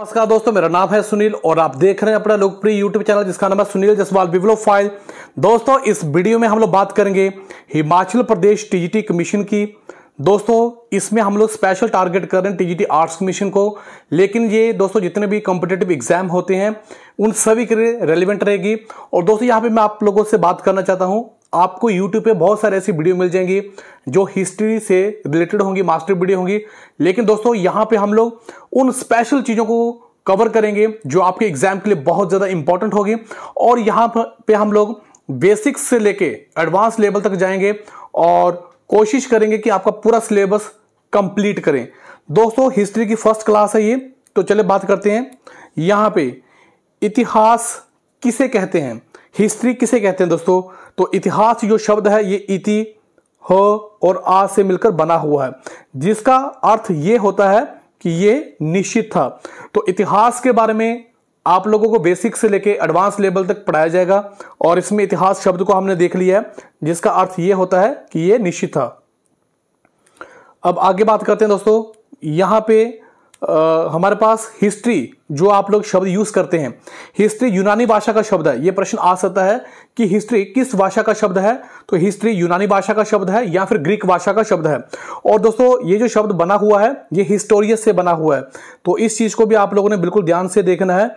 नमस्कार दोस्तों मेरा नाम है सुनील और आप देख रहे हैं अपना लोकप्रिय यूट्यूब चैनल जिसका नाम है सुनील जसवाल विवलो फाइल दोस्तों इस वीडियो में हम लोग बात करेंगे हिमाचल प्रदेश टीजीटी कमीशन की दोस्तों इसमें हम लोग स्पेशल टारगेट कर रहे हैं टीजीटी आर्ट्स कमीशन को लेकिन ये दोस्तों जितने भी कॉम्पिटेटिव एग्जाम होते हैं उन सभी के लिए रेलिवेंट रहेगी और दोस्तों यहाँ पे मैं आप लोगों से बात करना चाहता हूँ आपको यूट्यूब पे बहुत सारे ऐसी वीडियो मिल जाएंगी जो हिस्ट्री से रिलेटेड होंगी मास्टर वीडियो होंगी लेकिन दोस्तों यहाँ पे हम लोग उन स्पेशल चीज़ों को कवर करेंगे जो आपके एग्जाम के लिए बहुत ज़्यादा इंपॉर्टेंट होगी और यहाँ पे हम लोग बेसिक्स से लेके एडवांस लेवल तक जाएंगे और कोशिश करेंगे कि आपका पूरा सिलेबस कंप्लीट करें दोस्तों हिस्ट्री की फर्स्ट क्लास है ये तो चले बात करते हैं यहाँ पे इतिहास किसे कहते हैं हिस्ट्री किसे कहते हैं दोस्तों तो इतिहास जो शब्द है ये इति ह और आ से मिलकर बना हुआ है जिसका अर्थ ये होता है कि ये निश्चित था तो इतिहास के बारे में आप लोगों को बेसिक से लेके एडवांस लेवल तक पढ़ाया जाएगा और इसमें इतिहास शब्द को हमने देख लिया है जिसका अर्थ ये होता है कि ये निश्चित था अब आगे बात करते हैं दोस्तों यहां पे आ, हमारे पास हिस्ट्री जो आप लोग शब्द यूज़ करते हैं हिस्ट्री यूनानी भाषा का शब्द है ये प्रश्न आ सकता है कि हिस्ट्री किस भाषा का शब्द है तो हिस्ट्री यूनानी भाषा का शब्द है या फिर ग्रीक भाषा का शब्द है और दोस्तों ये जो शब्द बना हुआ है ये हिस्टोरियस से बना हुआ है तो इस चीज़ को भी आप लोगों ने बिल्कुल ध्यान से देखना है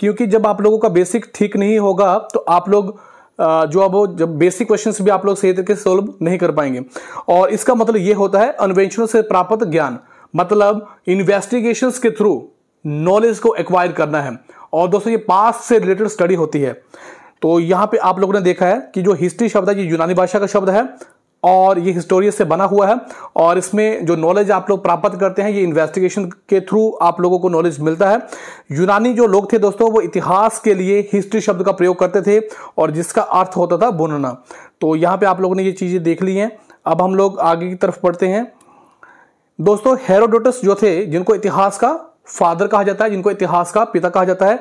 क्योंकि जब आप लोगों का बेसिक ठीक नहीं होगा तो आप लोग जो अब जब बेसिक क्वेश्चन भी आप लोग सही तरीके से सोल्व नहीं कर पाएंगे और इसका मतलब ये होता है अनवेंशनों से प्राप्त ज्ञान मतलब इन्वेस्टिगेशन के थ्रू नॉलेज को एक्वायर करना है और दोस्तों ये पास से रिलेटेड स्टडी होती है तो यहाँ पे आप लोगों ने देखा है कि जो हिस्ट्री शब्द है ये यूनानी भाषा का शब्द है और ये हिस्टोरियस से बना हुआ है और इसमें जो नॉलेज आप लोग प्राप्त करते हैं ये इन्वेस्टिगेशन के थ्रू आप लोगों को नॉलेज मिलता है यूनानी जो लोग थे दोस्तों वो इतिहास के लिए हिस्ट्री शब्द का प्रयोग करते थे और जिसका अर्थ होता था बुनना तो यहाँ पे आप लोगों ने ये चीज़ें देख ली हैं अब हम लोग आगे की तरफ पढ़ते हैं दोस्तों हेरोडोटस जो थे जिनको इतिहास का फादर कहा जाता है जिनको इतिहास का पिता कहा जाता है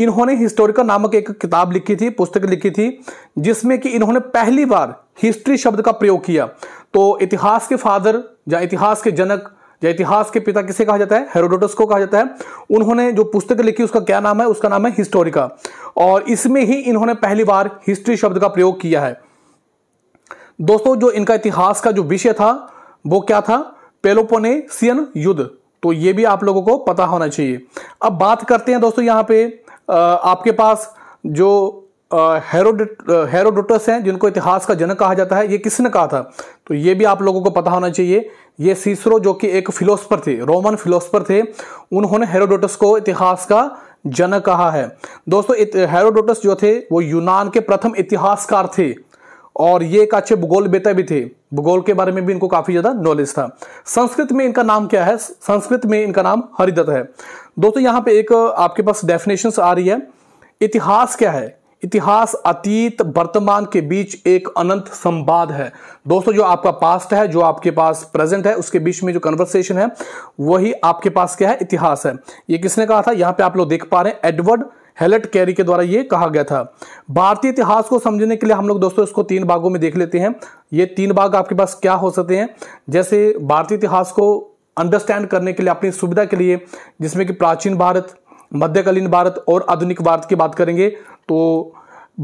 इन्होंने हिस्टोरिकल नामक एक किताब लिखी थी पुस्तक लिखी थी जिसमें कि इन्होंने पहली बार हिस्ट्री शब्द का प्रयोग किया तो इतिहास के फादर या इतिहास के जनक या इतिहास के पिता किसे कहा जाता है हेरोडोटस को कहा जाता है उन्होंने जो पुस्तक लिखी उसका क्या नाम है उसका नाम है हिस्टोरिका और इसमें ही इन्होंने पहली बार हिस्ट्री शब्द का प्रयोग किया है दोस्तों जो इनका इतिहास का जो विषय था वो क्या था पेलोपोनेसियन युद्ध तो ये भी आप लोगों को पता होना चाहिए अब बात करते हैं दोस्तों यहाँ पे आपके पास जो हेरोडोटस हैं जिनको इतिहास का जनक कहा जाता है ये किसने कहा था तो ये भी आप लोगों को पता होना चाहिए ये सीसरो जो कि एक फिलोसफर थे रोमन फिलोसफर थे उन्होंने हेरोडोटस को इतिहास का जनक कहा है दोस्तों हेरोडोटस जो थे वो यूनान के प्रथम इतिहासकार थे और ये एक अच्छे भूगोल बेता भी थे भूगोल के बारे में भी इनको काफी ज्यादा नॉलेज था संस्कृत में इनका नाम क्या है संस्कृत में इनका नाम हरिदत्त है दोस्तों यहाँ पे एक आपके पास डेफिनेशन आ रही है इतिहास क्या है इतिहास अतीत वर्तमान के बीच एक अनंत संवाद है दोस्तों जो आपका पास्ट है जो आपके पास प्रेजेंट है उसके बीच में जो कन्वर्सेशन है वही आपके पास क्या है इतिहास है ये किसने कहा था यहाँ पे आप लोग देख पा रहे हैं एडवर्ड हेलेट कैरी के द्वारा ये कहा गया था भारतीय इतिहास को समझने के लिए हम लोग दोस्तों इसको तीन भागों में देख लेते हैं ये तीन भाग आपके पास क्या हो सकते हैं जैसे भारतीय इतिहास को अंडरस्टैंड करने के लिए अपनी सुविधा के लिए जिसमें कि प्राचीन भारत मध्यकालीन भारत और आधुनिक भारत की बात करेंगे तो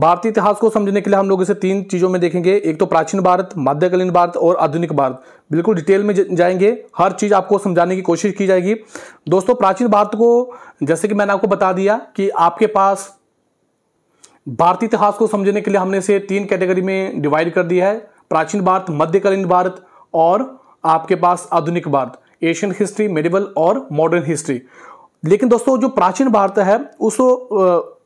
भारतीय इतिहास को समझने के लिए हम लोग इसे तीन चीज़ों में देखेंगे एक तो प्राचीन भारत मध्यकालीन भारत और आधुनिक भारत बिल्कुल डिटेल में जाएंगे हर चीज़ आपको समझाने की कोशिश की जाएगी दोस्तों प्राचीन भारत को जैसे कि मैंने आपको बता दिया कि आपके पास भारतीय इतिहास को समझने के लिए हमने इसे तीन कैटेगरी में डिवाइड कर दिया है प्राचीन भारत मध्यकालीन भारत और आपके पास आधुनिक भारत एशियन हिस्ट्री मेडिवल और मॉडर्न हिस्ट्री लेकिन दोस्तों जो प्राचीन भारत है उस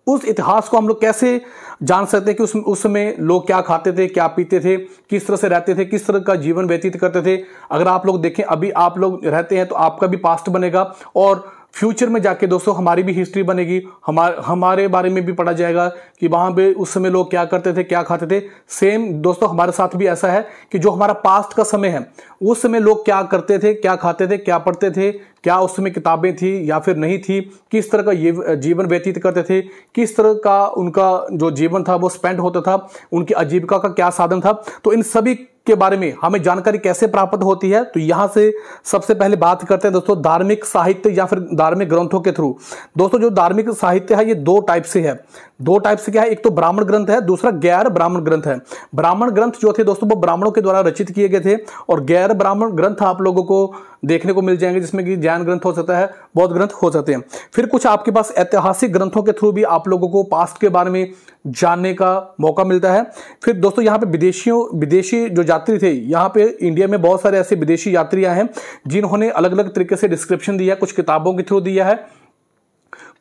उस इतिहास को हम लोग कैसे जान सकते हैं कि उस उसमें लोग क्या खाते थे क्या पीते थे किस तरह से रहते थे किस तरह का जीवन व्यतीत करते थे अगर आप लोग देखें अभी आप लोग रहते हैं तो आपका भी पास्ट बनेगा और फ्यूचर में जाके दोस्तों हमारी भी हिस्ट्री बनेगी हमार हमारे बारे में भी पढ़ा जाएगा कि वहाँ पे उस समय लोग क्या करते थे क्या खाते थे सेम दोस्तों हमारे साथ भी ऐसा है कि जो हमारा पास्ट का समय है उस समय लोग क्या करते थे क्या खाते थे क्या पढ़ते थे क्या उस समय किताबें थी या फिर नहीं थी किस तरह का ये जीवन व्यतीत करते थे किस तरह का उनका जो जीवन था वो स्पेंड होता था उनकी आजीविका का क्या साधन था तो इन सभी के बारे में हमें जानकारी कैसे प्राप्त होती है तो यहां से सबसे पहले बात करते हैं दोस्तों धार्मिक साहित्य या फिर धार्मिक ग्रंथों के थ्रू दोस्तों जो धार्मिक साहित्य है ये दो टाइप से है दो टाइप से क्या है एक तो ब्राह्मण ग्रंथ है दूसरा गैर ब्राह्मण ग्रंथ है ब्राह्मण ग्रंथ जो थे दोस्तों वो ब्राह्मणों के द्वारा रचित किए गए थे और गैर ब्राह्मण ग्रंथ आप लोगों को देखने को मिल जाएंगे जिसमें कि जैन ग्रंथ हो सकता है बौद्ध ग्रंथ हो सकते हैं फिर कुछ आपके पास ऐतिहासिक ग्रंथों के थ्रू भी आप लोगों को पास्ट के बारे में जानने का मौका मिलता है फिर दोस्तों यहाँ पे विदेशियों विदेशी जो यात्री थे यहाँ पे इंडिया में बहुत सारे ऐसे विदेशी यात्रियां हैं जिन्होंने अलग अलग तरीके से डिस्क्रिप्शन दिया कुछ किताबों के थ्रू दिया है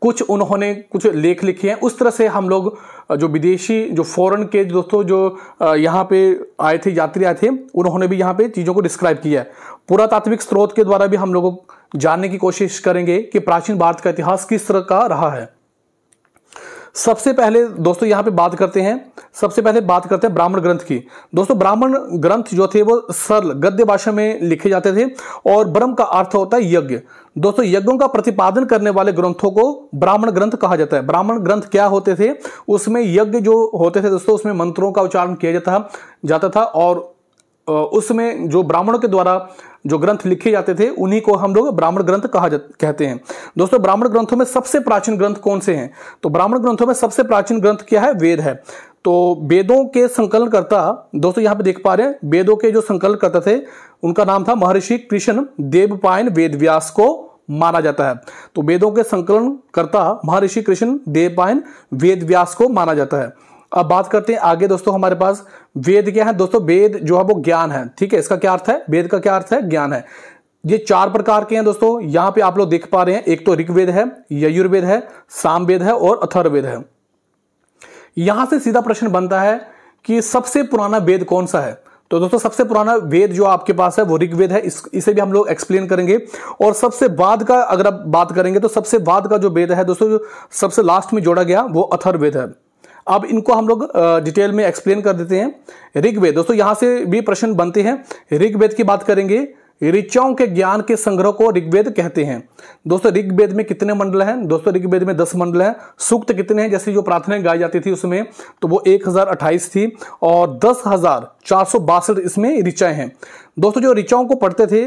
कुछ उन्होंने कुछ लेख लिखे हैं उस तरह से हम लोग जो विदेशी जो फॉरेन के दोस्तों जो यहाँ पे आए थे यात्री आए थे उन्होंने भी यहाँ पे चीज़ों को डिस्क्राइब किया है पुरातात्विक स्रोत के द्वारा भी हम लोग जानने की कोशिश करेंगे कि प्राचीन भारत का इतिहास किस तरह का रहा है सबसे पहले दोस्तों यहाँ पे बात करते हैं सबसे पहले बात करते हैं ब्राह्मण ग्रंथ की दोस्तों ब्राह्मण ग्रंथ जो थे वो सरल गद्य भाषा में लिखे जाते थे और ब्रह्म का अर्थ होता है यज्ञ दोस्तों यज्ञों का प्रतिपादन करने वाले ग्रंथों को ब्राह्मण ग्रंथ कहा जाता है ब्राह्मण ग्रंथ क्या होते थे उसमें यज्ञ जो होते थे दोस्तों उसमें मंत्रों का उच्चारण किया जाता जाता था और उसमें जो ब्राह्मणों के द्वारा जो ग्रंथ लिखे जाते थे उन्हीं को हम लोग ब्राह्मण ग्रंथ कहा कहते हैं दोस्तों ब्राह्मण ग्रंथों में सबसे प्राचीन ग्रंथ कौन से हैं तो ब्राह्मण ग्रंथों में सबसे प्राचीन ग्रंथ क्या है वेद है तो वेदों के संकलनकर्ता दोस्तों यहाँ पे देख पा रहे हैं वेदों के जो संकलनकर्ता थे उनका नाम था महर्षि कृष्ण देवपायन व्यास को माना जाता है तो वेदों के संकलन करता महर्षि कृष्ण देवपायन वेद व्यास को माना जाता है अब बात करते हैं आगे दोस्तों हमारे पास वेद क्या है दोस्तों वेद जो है वो ज्ञान है ठीक है इसका क्या अर्थ है वेद का क्या अर्थ है ज्ञान है ये चार प्रकार के हैं दोस्तों यहां पे आप लोग देख पा रहे हैं एक तो ऋग्वेद है यजुर्वेद है सामवेद है और अथर्वेद है यहां से सीधा प्रश्न बनता है कि सबसे पुराना वेद कौन सा है तो दोस्तों सबसे पुराना वेद जो आपके पास है वो ऋग्वेद है इस, इसे भी हम लोग एक्सप्लेन करेंगे और सबसे बाद का अगर आप बात करेंगे तो सबसे बाद का जो वेद है दोस्तों सबसे लास्ट में जोड़ा गया वो अथर्वेद है अब इनको हम लोग डिटेल में एक्सप्लेन कर देते हैं ऋग्वेद दोस्तों यहां से भी प्रश्न बनते हैं ऋग्वेद की बात करेंगे ऋचाओं के ज्ञान के संग्रह को ऋग्वेद कहते हैं दोस्तों ऋग्वेद में कितने मंडल हैं दोस्तों ऋग्वेद में दस मंडल हैं सूक्त कितने हैं जैसे जो प्रार्थनाएं गाई जाती थी उसमें तो वो एक हजार अट्ठाईस थी और दस हजार चार सौ बासठ इसमें ऋचाएं हैं दोस्तों जो ऋचाओं को पढ़ते थे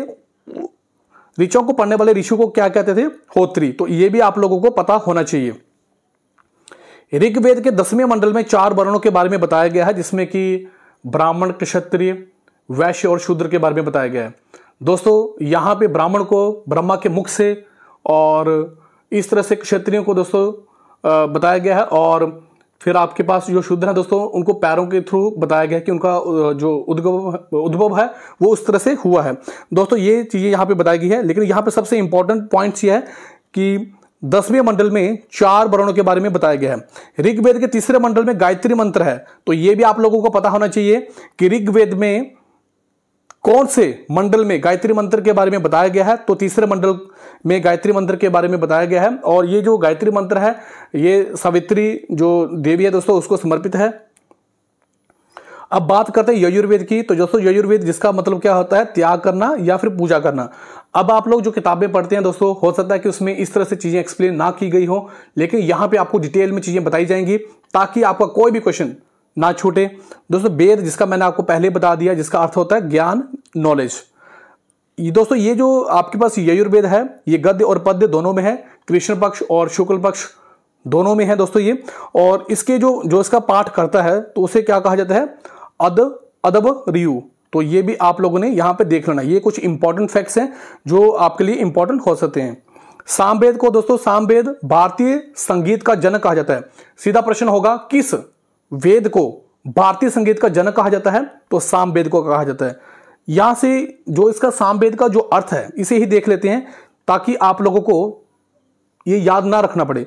ऋचाओं को पढ़ने वाले ऋषि को क्या कहते थे होत्री तो ये भी आप लोगों को पता होना चाहिए ऋग्वेद के दसवें मंडल में चार वर्णों के बारे में बताया गया है जिसमें कि ब्राह्मण क्षत्रिय वैश्य और शूद्र के बारे में बताया गया है दोस्तों यहाँ पे ब्राह्मण को ब्रह्मा के मुख से और इस तरह से क्षत्रियों को दोस्तों बताया गया है और फिर आपके पास जो शूद्र हैं दोस्तों उनको पैरों के थ्रू बताया गया है कि उनका जो उद्भव उद्भव है वो उस तरह से हुआ है दोस्तों ये चीज़ें यहाँ पे बताई गई है लेकिन यहाँ पे सबसे इम्पोर्टेंट पॉइंट्स ये है कि दसवें मंडल में चार वर्णों के बारे में बताया गया है ऋग्वेद के तीसरे मंडल में गायत्री मंत्र है तो यह भी आप लोगों को पता होना चाहिए कि ऋग्वेद में कौन से मंडल में गायत्री मंत्र के बारे में बताया गया है तो तीसरे मंडल में गायत्री मंत्र के बारे में बताया गया है और ये जो गायत्री मंत्र है ये सावित्री जो देवी है दोस्तों उसको समर्पित है अब बात करते हैं यजुर्वेद की तो दोस्तों यजुर्वेद जिसका मतलब क्या होता है त्याग करना या फिर पूजा करना अब आप लोग जो किताबें पढ़ते हैं दोस्तों हो सकता है कि उसमें इस तरह से चीज़ें एक्सप्लेन ना की गई हो लेकिन यहाँ पे आपको डिटेल में चीज़ें बताई जाएंगी ताकि आपका कोई भी क्वेश्चन ना छूटे दोस्तों वेद जिसका मैंने आपको पहले बता दिया जिसका अर्थ होता है ज्ञान नॉलेज ये दोस्तों ये जो आपके पास ययुर्वेद है ये गद्य और पद्य दोनों में है कृष्ण पक्ष और शुक्ल पक्ष दोनों में है दोस्तों ये और इसके जो जो इसका पाठ करता है तो उसे क्या कहा जाता है अद अदब रियू तो ये भी आप लोगों ने यहाँ पे देख लेना ये कुछ इंपॉर्टेंट फैक्ट्स हैं जो आपके लिए इंपॉर्टेंट हो सकते हैं सामवेद को दोस्तों सामवेद भारतीय संगीत का जनक कहा जाता है सीधा प्रश्न होगा किस वेद को भारतीय संगीत का जनक कहा जाता है तो सामवेद को कहा जाता है यहां से जो इसका सामवेद का जो अर्थ है इसे ही देख लेते हैं ताकि आप लोगों को ये याद ना रखना पड़े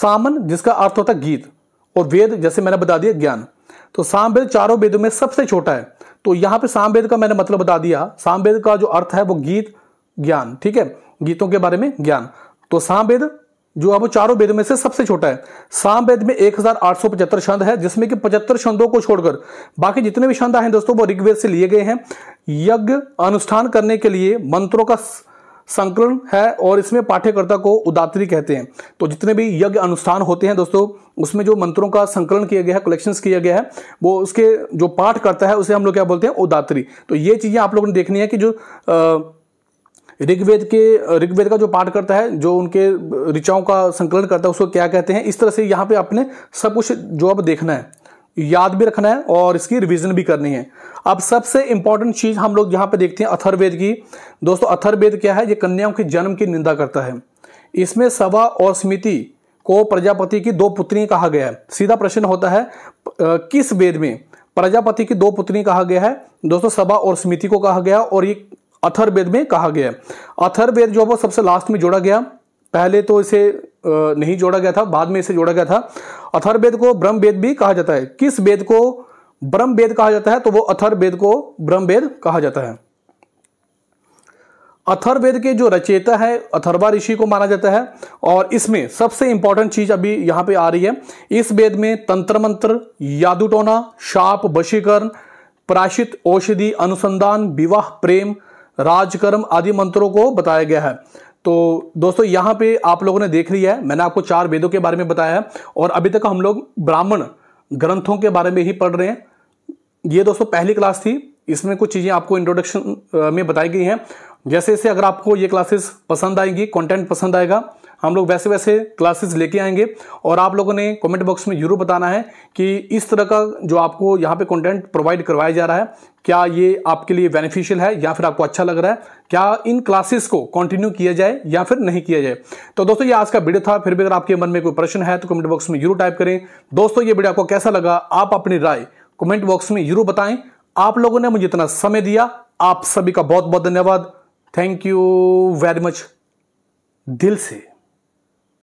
सामन जिसका अर्थ होता है गीत और वेद जैसे मैंने बता दिया ज्ञान तो सामवेद चारों वेदों में सबसे छोटा है तो यहां पे सामवेद का मैंने मतलब बता दिया सामवेद का जो अर्थ है वो गीत ज्ञान ठीक है गीतों के बारे में ज्ञान तो सामवेद जो अब चारों वेद में से सबसे छोटा है सामवेद में 1875 छंद है जिसमें कि पचहत्तर छंदों को छोड़कर बाकी जितने भी छंद हैं दोस्तों वो ऋग्वेद से लिए गए हैं यज्ञ अनुष्ठान करने के लिए मंत्रों का संकलन है और इसमें पाठ्यकर्ता को उदात्री कहते हैं तो जितने भी यज्ञ अनुष्ठान होते हैं दोस्तों उसमें जो मंत्रों का संकलन किया गया है कलेक्शंस किया गया है वो उसके जो पाठ करता है उसे हम लोग क्या बोलते हैं उदात्री तो ये चीज़ें आप लोगों ने देखनी है कि जो आ, ऋग्वेद के ऋग्वेद का जो पाठ करता है जो उनके ऋचाओं का संकलन करता है उसको क्या कहते हैं इस तरह से यहाँ पे आपने सब कुछ जो अब देखना है याद भी रखना है और इसकी रिवीजन भी करनी है अब सबसे इंपॉर्टेंट चीज हम लोग यहां पे देखते हैं अथर्वेद की दोस्तों अथर्वेद क्या है ये कन्याओं के जन्म की निंदा करता है इसमें सवा और स्मृति को प्रजापति की दो पुत्री कहा गया है सीधा प्रश्न होता है किस वेद में प्रजापति की दो पुत्री कहा गया है दोस्तों सभा और स्मृति को कहा गया और ये अथर्वेद में कहा गया है अथर्वेद जो है वो सबसे लास्ट में जोड़ा गया पहले तो इसे नहीं जोड़ा गया था बाद में इसे जोड़ा गया था अथर्वेद को ब्रह्म वेद भी कहा जाता है किस वेद को ब्रह्म वेद कहा जाता है तो वो अथर्वेद को ब्रह्म वेद कहा जाता है अथर्वेद के जो रचयिता है अथर्वा ऋषि को माना जाता है और इसमें सबसे इंपॉर्टेंट चीज अभी यहां पे आ रही है इस वेद में तंत्र मंत्र यादुटोना शाप वशीकरण प्राशित औषधि अनुसंधान विवाह प्रेम राजकर्म आदि मंत्रों को बताया गया है तो दोस्तों यहां पे आप लोगों ने देख लिया है मैंने आपको चार वेदों के बारे में बताया है और अभी तक हम लोग ब्राह्मण ग्रंथों के बारे में ही पढ़ रहे हैं ये दोस्तों पहली क्लास थी इसमें कुछ चीज़ें आपको इंट्रोडक्शन में बताई गई हैं जैसे जैसे अगर आपको ये क्लासेस पसंद आएंगी कंटेंट पसंद आएगा हम लोग वैसे वैसे क्लासेस लेके आएंगे और आप लोगों ने कमेंट बॉक्स में जरूर बताना है कि इस तरह का जो आपको यहाँ पे कंटेंट प्रोवाइड करवाया जा रहा है क्या ये आपके लिए बेनिफिशियल है या फिर आपको अच्छा लग रहा है क्या इन क्लासेस को कंटिन्यू किया जाए या फिर नहीं किया जाए तो दोस्तों ये आज का वीडियो था फिर भी अगर आपके मन में कोई प्रश्न है तो कमेंट बॉक्स में जरूर टाइप करें दोस्तों ये वीडियो आपको कैसा लगा आप अपनी राय कमेंट बॉक्स में जरूर बताएं आप लोगों ने मुझे इतना समय दिया आप सभी का बहुत बहुत धन्यवाद थैंक यू वेरी मच दिल से